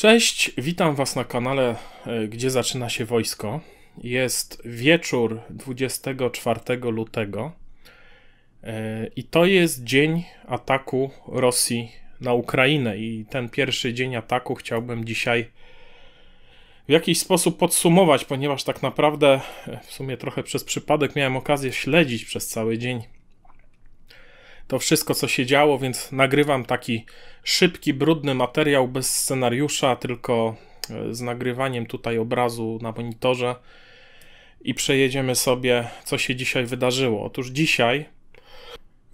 Cześć, witam Was na kanale, e, gdzie zaczyna się wojsko. Jest wieczór 24 lutego e, i to jest dzień ataku Rosji na Ukrainę. I ten pierwszy dzień ataku chciałbym dzisiaj w jakiś sposób podsumować, ponieważ tak naprawdę e, w sumie trochę przez przypadek miałem okazję śledzić przez cały dzień to wszystko, co się działo, więc nagrywam taki szybki, brudny materiał bez scenariusza, tylko e, z nagrywaniem tutaj obrazu na monitorze i przejedziemy sobie, co się dzisiaj wydarzyło. Otóż dzisiaj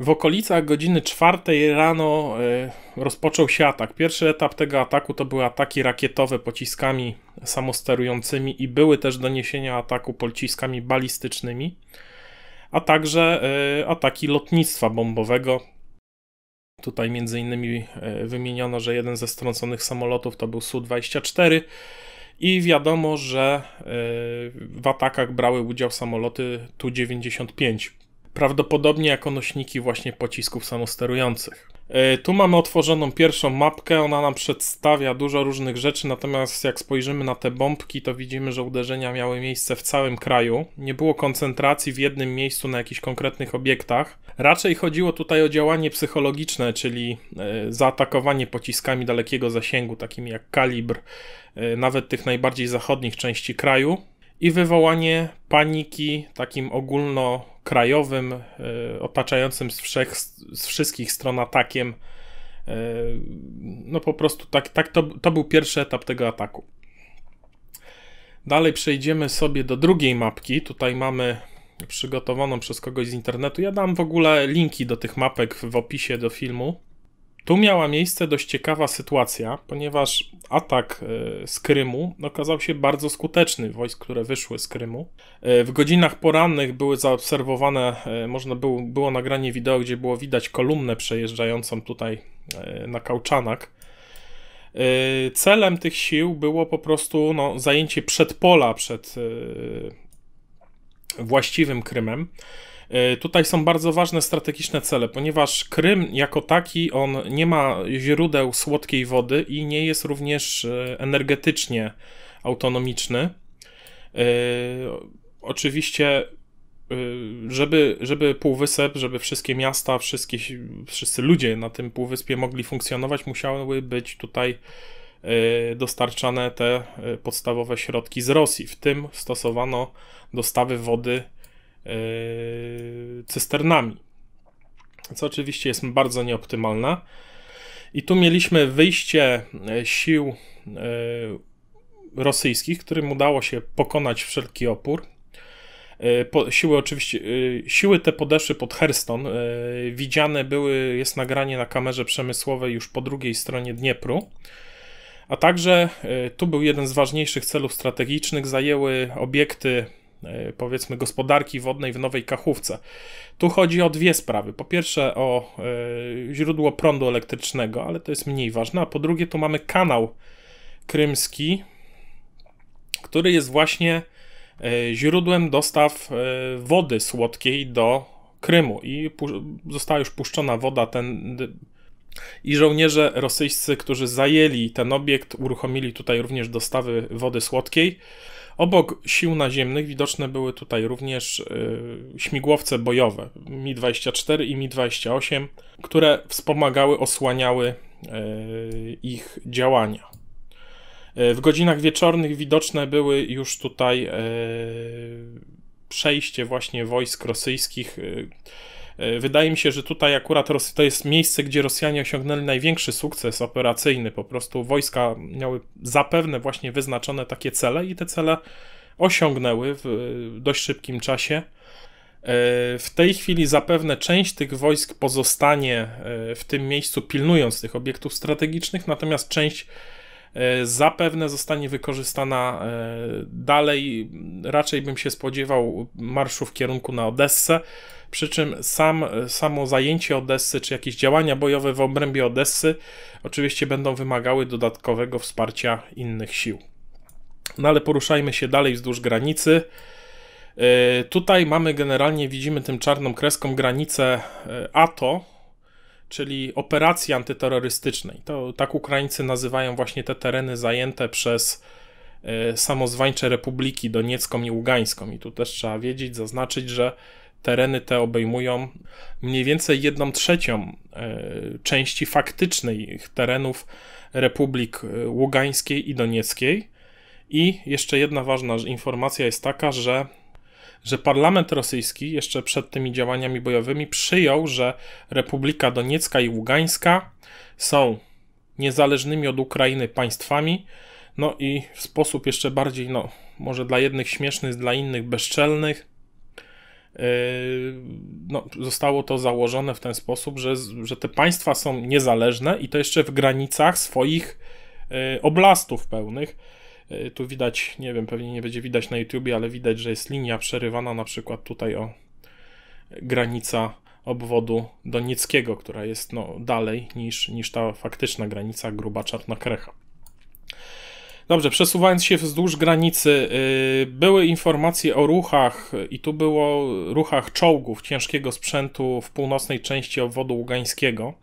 w okolicach godziny czwartej rano e, rozpoczął się atak. Pierwszy etap tego ataku to były ataki rakietowe pociskami samosterującymi i były też doniesienia ataku pociskami balistycznymi a także e, ataki lotnictwa bombowego. Tutaj między innymi e, wymieniono, że jeden ze strąconych samolotów to był Su-24 i wiadomo, że e, w atakach brały udział samoloty Tu-95, prawdopodobnie jako nośniki właśnie pocisków samosterujących. E, tu mamy otworzoną pierwszą mapkę, ona nam przedstawia dużo różnych rzeczy, natomiast jak spojrzymy na te bombki, to widzimy, że uderzenia miały miejsce w całym kraju. Nie było koncentracji w jednym miejscu na jakichś konkretnych obiektach. Raczej chodziło tutaj o działanie psychologiczne, czyli e, zaatakowanie pociskami dalekiego zasięgu, takimi jak kalibr, e, nawet tych najbardziej zachodnich części kraju i wywołanie paniki takim ogólnokrajowym, e, otaczającym z, wszech, z wszystkich stron atakiem. E, no po prostu tak, tak to, to był pierwszy etap tego ataku. Dalej przejdziemy sobie do drugiej mapki. Tutaj mamy przygotowaną przez kogoś z internetu. Ja dam w ogóle linki do tych mapek w opisie do filmu. Tu miała miejsce dość ciekawa sytuacja, ponieważ atak e, z Krymu okazał się bardzo skuteczny wojsk, które wyszły z Krymu. E, w godzinach porannych były zaobserwowane, e, można było, było nagranie wideo, gdzie było widać kolumnę przejeżdżającą tutaj na Kauczanak. Celem tych sił było po prostu no, zajęcie przedpola przed właściwym Krymem. E, tutaj są bardzo ważne strategiczne cele, ponieważ Krym jako taki on nie ma źródeł słodkiej wody i nie jest również e, energetycznie autonomiczny. E, oczywiście żeby, żeby półwysep, żeby wszystkie miasta, wszystkie, wszyscy ludzie na tym półwyspie mogli funkcjonować, musiały być tutaj dostarczane te podstawowe środki z Rosji. W tym stosowano dostawy wody Yy, cysternami, co oczywiście jest bardzo nieoptymalne. I tu mieliśmy wyjście e, sił e, rosyjskich, którym udało się pokonać wszelki opór. E, siły oczywiście, siły te podeszły pod Herston. Widziane były, jest nagranie na kamerze przemysłowej już po drugiej stronie Dniepru. A także tu był jeden z ważniejszych celów strategicznych, zajęły obiekty E, powiedzmy gospodarki wodnej w Nowej Kachówce. Tu chodzi o dwie sprawy. Po pierwsze o e, źródło prądu elektrycznego, ale to jest mniej ważne, a po drugie tu mamy kanał krymski, który jest właśnie e, źródłem dostaw wody słodkiej do Krymu i została już puszczona woda ten i żołnierze rosyjscy, którzy zajęli ten obiekt, uruchomili tutaj również dostawy wody słodkiej. Obok sił naziemnych widoczne były tutaj również yy, śmigłowce bojowe Mi-24 i Mi-28, które wspomagały, osłaniały yy, ich działania. Yy, w godzinach wieczornych widoczne były już tutaj y, przejście właśnie wojsk rosyjskich y, E, wydaje mi się, że tutaj akurat to jest miejsce, gdzie Rosjanie osiągnęli największy sukces operacyjny. Po prostu wojska miały zapewne właśnie wyznaczone takie cele i te cele osiągnęły w e, dość szybkim czasie. E, w tej chwili zapewne część tych wojsk pozostanie w tym miejscu, pilnując tych obiektów strategicznych, natomiast część E, zapewne zostanie wykorzystana e, dalej. Raczej bym się spodziewał marszu w kierunku na Odessę. Przy czym sam, samo zajęcie Odessy, czy jakieś działania bojowe w obrębie Odessy, oczywiście będą wymagały dodatkowego wsparcia innych sił. No ale poruszajmy się dalej wzdłuż granicy. E, tutaj mamy generalnie, widzimy tym czarną kreską granicę ATO, czyli operacji antyterrorystycznej. To tak Ukraińcy nazywają właśnie te tereny zajęte przez e, samozwańcze republiki doniecką i ługańską. I tu też trzeba wiedzieć, zaznaczyć, że tereny te obejmują mniej więcej jedną trzecią e, części faktycznych terenów republik e, ługańskiej i donieckiej. I jeszcze jedna ważna informacja jest taka, że że parlament rosyjski jeszcze przed tymi działaniami bojowymi przyjął, że Republika Doniecka i Ługańska są niezależnymi od Ukrainy państwami. No i w sposób jeszcze bardziej, no, może dla jednych śmieszny, dla innych bezczelnych, yy, no, zostało to założone w ten sposób, że, że te państwa są niezależne i to jeszcze w granicach swoich yy, oblastów pełnych. Y, tu widać, nie wiem, pewnie nie będzie widać na YouTubie, ale widać, że jest linia przerywana na przykład tutaj o granica obwodu donieckiego, która jest no, dalej niż, niż ta faktyczna granica gruba czarna krecha. Dobrze, przesuwając się wzdłuż granicy, y, były informacje o ruchach, i tu było ruchach czołgów ciężkiego sprzętu w północnej części obwodu ługańskiego.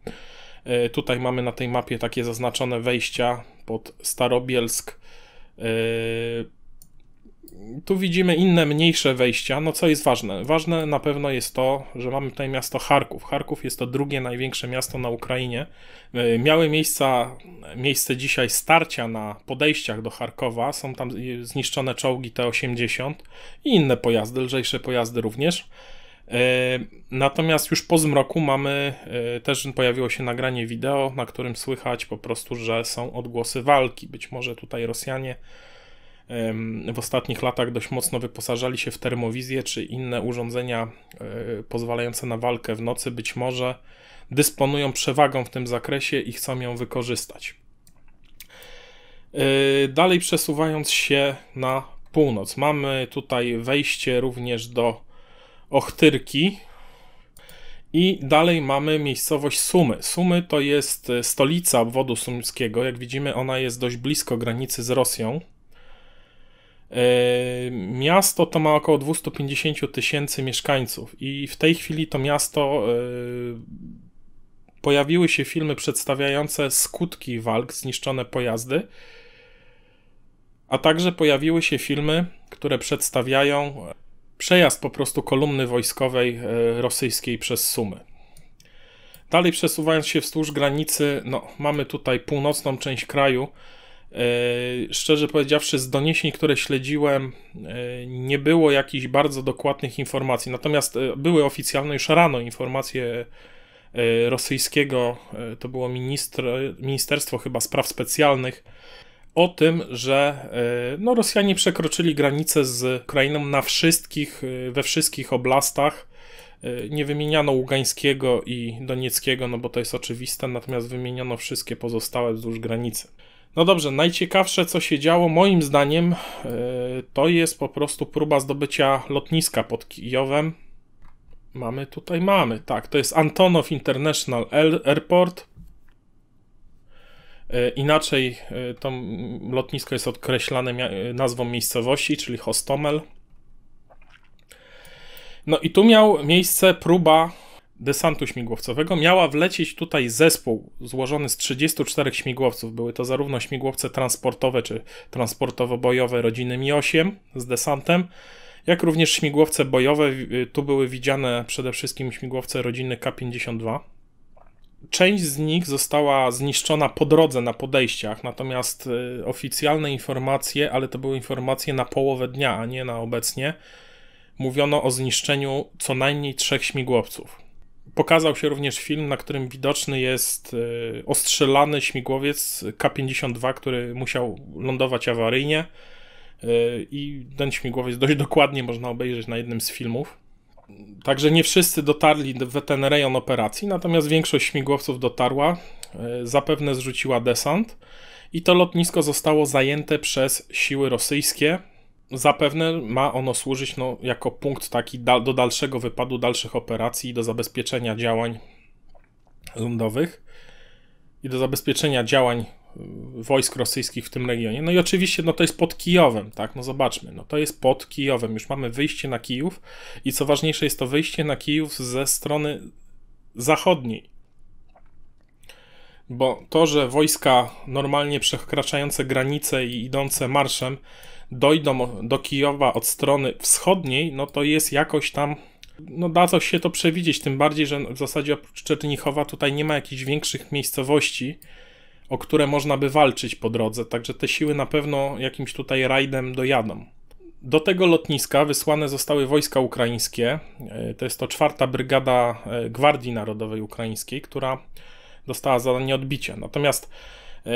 Y, tutaj mamy na tej mapie takie zaznaczone wejścia pod Starobielsk, Yy, tu widzimy inne, mniejsze wejścia. No co jest ważne? Ważne na pewno jest to, że mamy tutaj miasto Charków. Charków jest to drugie największe miasto na Ukrainie. Yy, miały miejsca, miejsce dzisiaj starcia na podejściach do Charkowa. Są tam yy, zniszczone czołgi T-80 i inne pojazdy, lżejsze pojazdy również. E, natomiast już po zmroku mamy, e, też pojawiło się nagranie wideo, na którym słychać po prostu, że są odgłosy walki. Być może tutaj Rosjanie w ostatnich latach dość mocno wyposażali się w termowizję czy inne urządzenia e, pozwalające na walkę w nocy. Być może dysponują przewagą w tym zakresie i chcą ją wykorzystać. Dalej przesuwając się na północ, mamy tutaj wejście również do Ochtyrki. I dalej mamy miejscowość Sumy. Sumy to jest e, stolica obwodu sumskiego. Jak widzimy, ona jest dość blisko granicy z Rosją. E, miasto to ma około 250 tysięcy mieszkańców, i w tej chwili to miasto e, pojawiły się filmy przedstawiające skutki walk, zniszczone pojazdy, a także pojawiły się filmy, które przedstawiają przejazd po prostu kolumny wojskowej e, rosyjskiej przez Sumy. Dalej przesuwając się wzdłuż granicy, no, mamy tutaj północną część kraju. E, szczerze powiedziawszy, z doniesień, które śledziłem, e, nie było jakichś bardzo dokładnych informacji. Natomiast były oficjalne już rano informacje rosyjskiego, to było minister, Ministerstwo chyba Spraw Specjalnych, o tym, że e, no, Rosjanie przekroczyli granicę z Ukrainą na wszystkich, e, we wszystkich oblastach. E, nie wymieniano Ługańskiego i Donieckiego, no bo to jest oczywiste, natomiast wymieniano wszystkie pozostałe wzdłuż granicy. No dobrze, najciekawsze co się działo moim zdaniem to jest po prostu próba zdobycia lotniska pod Kijowem. Mamy tutaj, mamy, tak, to jest Antonow International Airport. E, inaczej e, to lotnisko jest określane e, nazwą miejscowości, czyli Hostomel. No i tu miał miejsce próba desantu śmigłowcowego. Miała wlecieć tutaj zespół złożony z 34 śmigłowców. Były to zarówno śmigłowce transportowe czy transportowo-bojowe rodziny Mi-8 z desantem, jak również śmigłowce bojowe. Y, tu były widziane przede wszystkim śmigłowce rodziny K-52 Część z nich została zniszczona po drodze na podejściach, natomiast y, oficjalne informacje, ale to były informacje na połowę dnia, a nie na obecnie, mówiono o zniszczeniu co najmniej trzech śmigłowców. Pokazał się również film, na którym widoczny jest y, ostrzelany śmigłowiec K-52, który musiał lądować awaryjnie. Y, I ten śmigłowiec dość dokładnie można obejrzeć na jednym z filmów. Także nie wszyscy dotarli w ten rejon operacji, natomiast większość śmigłowców dotarła, e, zapewne zrzuciła desant i to lotnisko zostało zajęte przez siły rosyjskie. Zapewne ma ono służyć no, jako punkt taki do dalszego wypadu, dalszych operacji i do zabezpieczenia działań lądowych i do zabezpieczenia działań wojsk rosyjskich w tym regionie. No i oczywiście no to jest pod Kijowem, tak? No zobaczmy, no to jest pod Kijowem. Już mamy wyjście na Kijów i co ważniejsze jest to wyjście na Kijów ze strony zachodniej. Bo to, że wojska normalnie przekraczające granice i idące marszem dojdą do Kijowa od strony wschodniej, no to jest jakoś tam no da się to przewidzieć, tym bardziej, że w zasadzie oprócz Czernichowa tutaj nie ma jakichś większych miejscowości, o które można by walczyć po drodze, także te siły na pewno jakimś tutaj rajdem dojadą. Do tego lotniska wysłane zostały wojska ukraińskie. E, to jest to czwarta brygada e, Gwardii Narodowej Ukraińskiej, która dostała zadanie odbicia. Natomiast e,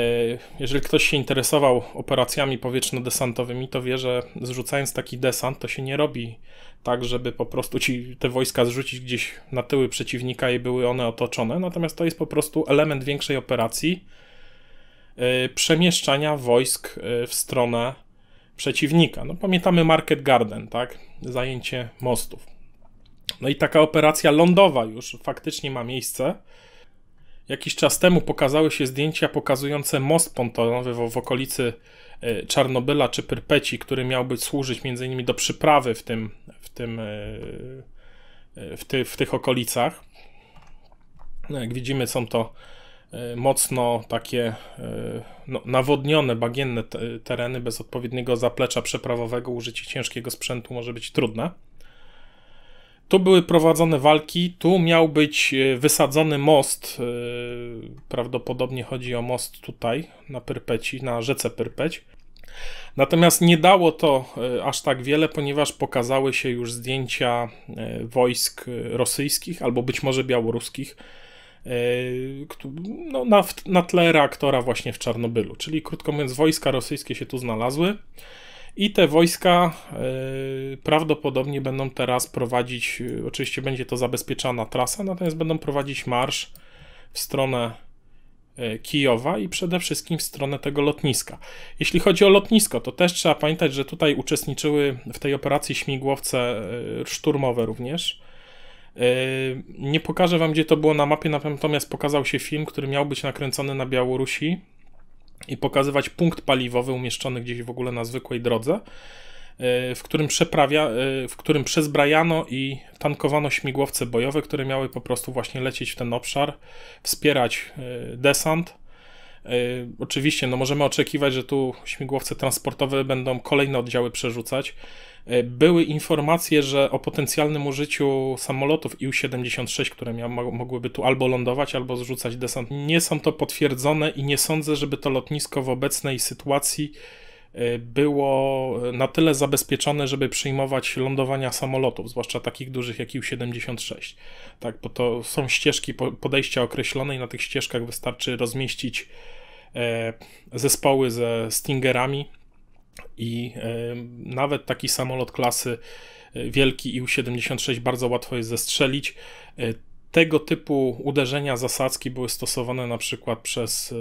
jeżeli ktoś się interesował operacjami powietrzno-desantowymi, to wie, że zrzucając taki desant, to się nie robi tak, żeby po prostu ci, te wojska zrzucić gdzieś na tyły przeciwnika i były one otoczone. Natomiast to jest po prostu element większej operacji, Y, przemieszczania wojsk y, w stronę przeciwnika. No, pamiętamy Market Garden, tak? Zajęcie mostów. No i taka operacja lądowa już faktycznie ma miejsce. Jakiś czas temu pokazały się zdjęcia pokazujące most pontonowy w, w okolicy y, Czarnobyla czy Pyrpeci, który miałby służyć innymi do przyprawy w tym, w tym w, ty, w tych okolicach. No jak widzimy, są to E, mocno takie e, no, nawodnione, bagienne tereny bez odpowiedniego zaplecza przeprawowego użycie ciężkiego sprzętu może być trudne. Tu były prowadzone walki, tu miał być e, wysadzony most. Prawdopodobnie chodzi o most tutaj na Pyrpeci, na rzece Pyrpeć. Natomiast nie dało to aż tak wiele, ponieważ pokazały się już zdjęcia wojsk rosyjskich albo być może białoruskich E, no, na, na tle reaktora właśnie w Czarnobylu. Czyli krótko mówiąc, wojska rosyjskie się tu znalazły. I te wojska y, prawdopodobnie będą teraz prowadzić, oczywiście będzie to zabezpieczana trasa, natomiast będą prowadzić marsz w stronę e, Kijowa i przede wszystkim w stronę tego lotniska. Jeśli chodzi o lotnisko, to też trzeba pamiętać, że tutaj uczestniczyły w tej operacji śmigłowce szturmowe również. Yy, nie pokażę wam, gdzie to było na mapie, natomiast pokazał się film, który miał być nakręcony na Białorusi i pokazywać punkt paliwowy umieszczony gdzieś w ogóle na zwykłej drodze, yy, w którym, przeprawia, yy, w którym przezbrajano i tankowano śmigłowce bojowe, które miały po prostu właśnie lecieć w ten obszar, wspierać desant E, oczywiście, no możemy oczekiwać, że tu śmigłowce transportowe będą kolejne oddziały przerzucać. E, były informacje, że o potencjalnym użyciu samolotów IU-76, które miał, mogłyby tu albo lądować, albo zrzucać desant. Nie są to potwierdzone i nie sądzę, żeby to lotnisko w obecnej sytuacji Y, było na tyle zabezpieczone, żeby przyjmować lądowania samolotów, zwłaszcza takich dużych jak IU-76. Tak, bo to są ścieżki podejścia określone i na tych ścieżkach wystarczy rozmieścić e, zespoły ze Stingerami i e, nawet taki samolot klasy e, wielki IU-76 bardzo łatwo jest zestrzelić tego typu uderzenia zasadzki były stosowane na przykład przez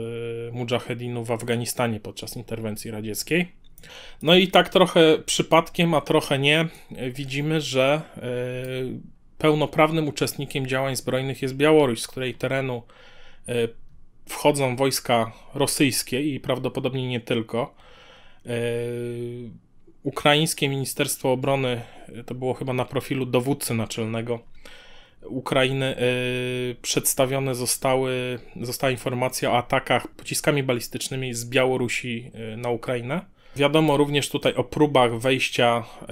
e, mujahedinów w Afganistanie podczas interwencji radzieckiej. No i tak trochę przypadkiem, a trochę nie, e, widzimy, że e, pełnoprawnym uczestnikiem działań zbrojnych jest Białoruś, z której terenu wchodzą wojska rosyjskie i prawdopodobnie nie tylko. Ukraińskie Ministerstwo Obrony, to było chyba na profilu dowódcy naczelnego Ukrainy y, przedstawione zostały, została informacja o atakach pociskami balistycznymi z Białorusi y, na Ukrainę. Wiadomo również tutaj o próbach wejścia y,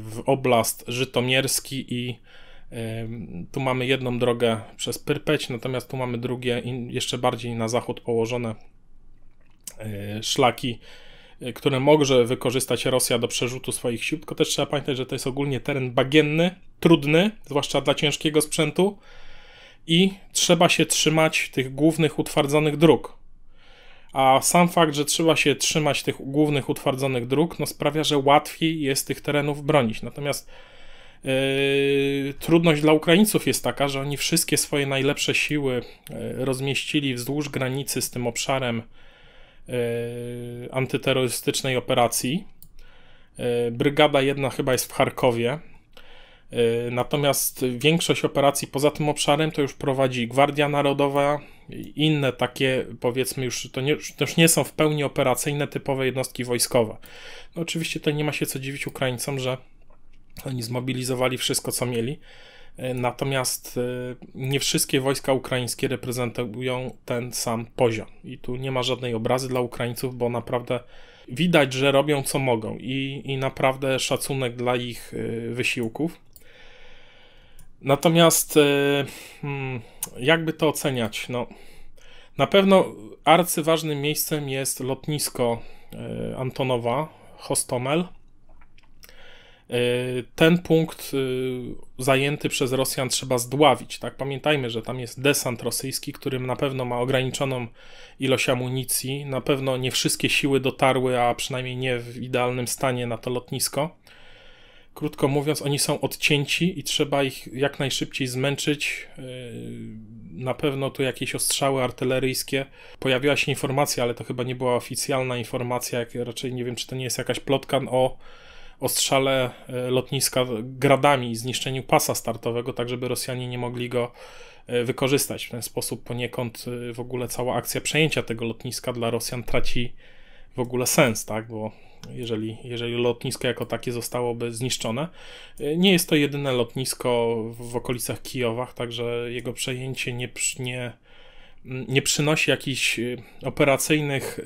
w oblast żytomierski i y, tu mamy jedną drogę przez Pyrpeć, natomiast tu mamy drugie, jeszcze bardziej na zachód położone y, szlaki Y, które może wykorzystać Rosja do przerzutu swoich sił, tylko też trzeba pamiętać, że to jest ogólnie teren bagienny, trudny, zwłaszcza dla ciężkiego sprzętu i trzeba się trzymać tych głównych utwardzonych dróg. A sam fakt, że trzeba się trzymać tych głównych utwardzonych dróg, no sprawia, że łatwiej jest tych terenów bronić. Natomiast Yy, trudność dla Ukraińców jest taka, że oni wszystkie swoje najlepsze siły yy, rozmieścili wzdłuż granicy z tym obszarem E, antyterrorystycznej operacji. E, brygada jedna chyba jest w Charkowie. E, natomiast większość operacji poza tym obszarem to już prowadzi Gwardia Narodowa, inne takie, powiedzmy, już to, nie, nie są w pełni operacyjne, typowe jednostki wojskowe. No oczywiście to nie ma się co dziwić Ukraińcom, że oni zmobilizowali wszystko, co mieli. E, natomiast e, nie wszystkie wojska ukraińskie reprezentują ten sam poziom. I tu nie ma żadnej obrazy dla Ukraińców, bo naprawdę widać, że robią co mogą i, i naprawdę szacunek dla ich e, wysiłków. Natomiast hmm, jakby to oceniać? No, na pewno arcyważnym miejscem jest lotnisko Antonowa Hostomel E, ten punkt e, zajęty przez Rosjan trzeba zdławić. Tak? Pamiętajmy, że tam jest desant rosyjski, którym na pewno ma ograniczoną ilość amunicji, na pewno nie wszystkie siły dotarły, a przynajmniej nie w idealnym stanie na to lotnisko. Krótko mówiąc, oni są odcięci i trzeba ich jak najszybciej zmęczyć. E, na pewno tu jakieś ostrzały artyleryjskie. Pojawiła się informacja, ale to chyba nie była oficjalna informacja, jak raczej nie wiem, czy to nie jest jakaś plotka o ostrzale e, lotniska gradami i zniszczeniu pasa startowego, tak żeby Rosjanie nie mogli go e, wykorzystać. W ten sposób poniekąd e, w ogóle cała akcja przejęcia tego lotniska dla Rosjan traci w ogóle sens, tak? Bo jeżeli, jeżeli lotnisko jako takie zostałoby zniszczone. Nie jest to jedyne lotnisko w okolicach Kijowa, także jego przejęcie nie, nie, nie przynosi jakichś operacyjnych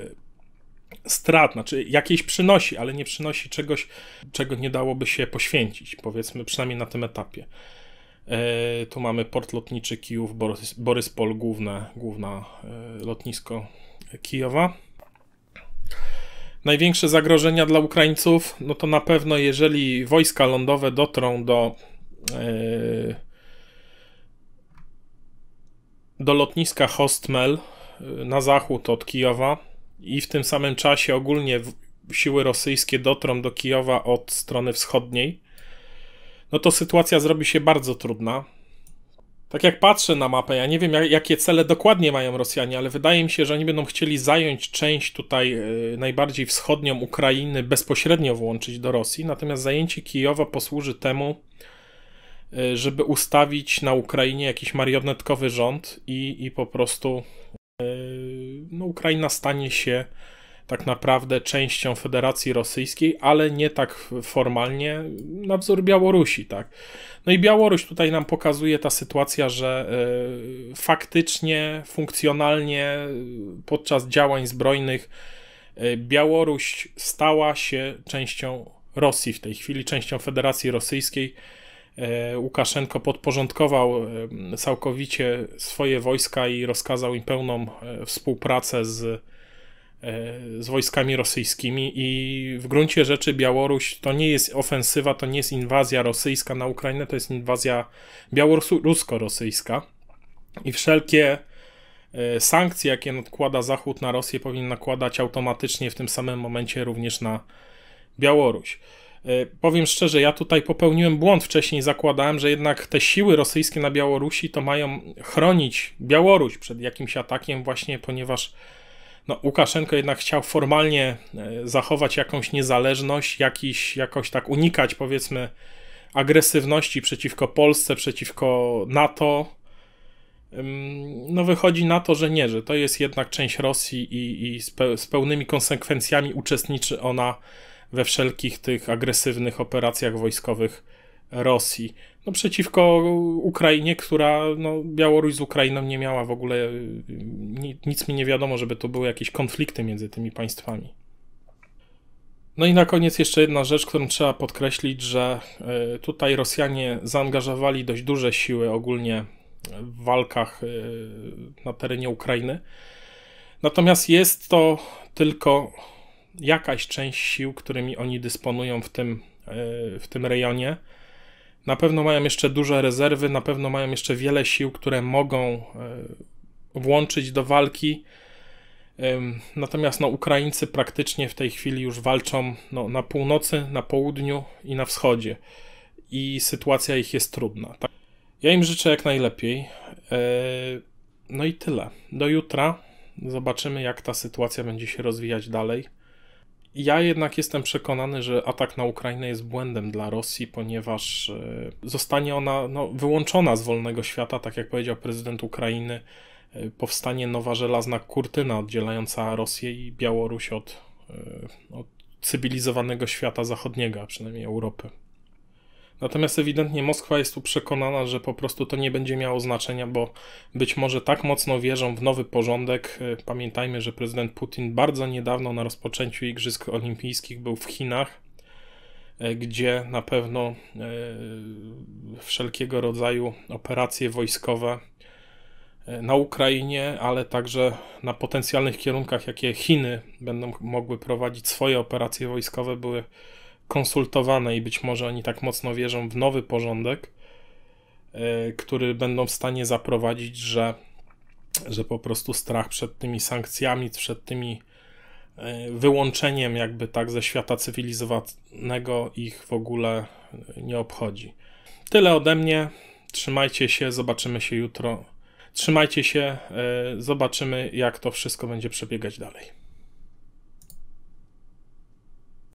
strat, znaczy jakieś przynosi, ale nie przynosi czegoś, czego nie dałoby się poświęcić, powiedzmy przynajmniej na tym etapie. E, tu mamy port lotniczy Kijów, Boryspol, główne, główne lotnisko Kijowa. Największe zagrożenia dla Ukraińców, no to na pewno jeżeli wojska lądowe dotrą do e, do lotniska Hostmel e, na zachód od Kijowa, i w tym samym czasie ogólnie siły rosyjskie dotrą do Kijowa od strony wschodniej, no to sytuacja zrobi się bardzo trudna. Tak jak patrzę na mapę, ja nie wiem jakie cele dokładnie mają Rosjanie, ale wydaje mi się, że oni będą chcieli zająć część tutaj e, najbardziej wschodnią Ukrainy, bezpośrednio włączyć do Rosji, natomiast zajęcie Kijowa posłuży temu, e, żeby ustawić na Ukrainie jakiś marionetkowy rząd i, i po prostu no, Ukraina stanie się tak naprawdę częścią Federacji Rosyjskiej, ale nie tak formalnie, na wzór Białorusi, tak. No i Białoruś tutaj nam pokazuje ta sytuacja, że e, faktycznie, funkcjonalnie podczas działań zbrojnych e, Białoruś stała się częścią Rosji w tej chwili, częścią Federacji Rosyjskiej. E, Łukaszenko podporządkował e, całkowicie swoje wojska i rozkazał im pełną e, współpracę z, z wojskami rosyjskimi i w gruncie rzeczy Białoruś to nie jest ofensywa, to nie jest inwazja rosyjska na Ukrainę, to jest inwazja białorusko-rosyjska i wszelkie sankcje, jakie nakłada Zachód na Rosję, powinien nakładać automatycznie w tym samym momencie również na Białoruś. E, powiem szczerze, ja tutaj popełniłem błąd wcześniej, zakładałem, że jednak te siły rosyjskie na Białorusi to mają chronić Białoruś przed jakimś atakiem, właśnie ponieważ no, Łukaszenko jednak chciał formalnie e, zachować jakąś niezależność, jakiś, jakoś tak unikać powiedzmy agresywności przeciwko Polsce, przeciwko NATO. No, wychodzi na to, że nie, że to jest jednak część Rosji i, i z, z pełnymi konsekwencjami uczestniczy ona we wszelkich tych agresywnych operacjach wojskowych Rosji. No przeciwko Ukrainie, która, no Białoruś z Ukrainą nie miała w ogóle, y, nic mi nie wiadomo, żeby to były jakieś konflikty między tymi państwami. No i na koniec jeszcze jedna rzecz, którą trzeba podkreślić, że y, tutaj Rosjanie zaangażowali dość duże siły ogólnie w walkach y, na terenie Ukrainy. Natomiast jest to tylko jakaś część sił, którymi oni dysponują w tym, e, w tym rejonie. Na pewno mają jeszcze duże rezerwy, na pewno mają jeszcze wiele sił, które mogą e, włączyć do walki. Natomiast no, Ukraińcy praktycznie w tej chwili już walczą no, na północy, na południu i na wschodzie. I sytuacja ich jest trudna. Tak? Ja im życzę jak najlepiej. E, no i tyle. Do jutra zobaczymy, jak ta sytuacja będzie się rozwijać dalej. Ja jednak jestem przekonany, że atak na Ukrainę jest błędem dla Rosji, ponieważ e, zostanie ona no, wyłączona z wolnego świata, tak jak powiedział prezydent Ukrainy. E, powstanie nowa żelazna kurtyna oddzielająca Rosję i Białoruś od, e, od cywilizowanego świata zachodniego, a przynajmniej Europy. Natomiast ewidentnie Moskwa jest tu przekonana, że po prostu to nie będzie miało znaczenia, bo być może tak mocno wierzą w nowy porządek. E, pamiętajmy, że prezydent Putin bardzo niedawno na rozpoczęciu Igrzysk Olimpijskich był w Chinach, e, gdzie na pewno e, wszelkiego rodzaju operacje wojskowe na Ukrainie, ale także na potencjalnych kierunkach, jakie Chiny będą mogły prowadzić swoje operacje wojskowe, były konsultowane i być może oni tak mocno wierzą w nowy porządek, e, który będą w stanie zaprowadzić, że, że po prostu strach przed tymi sankcjami, przed tymi e, wyłączeniem jakby tak ze świata cywilizowanego ich w ogóle nie obchodzi. Tyle ode mnie. Trzymajcie się, zobaczymy się jutro. Trzymajcie się, e, zobaczymy jak to wszystko będzie przebiegać dalej.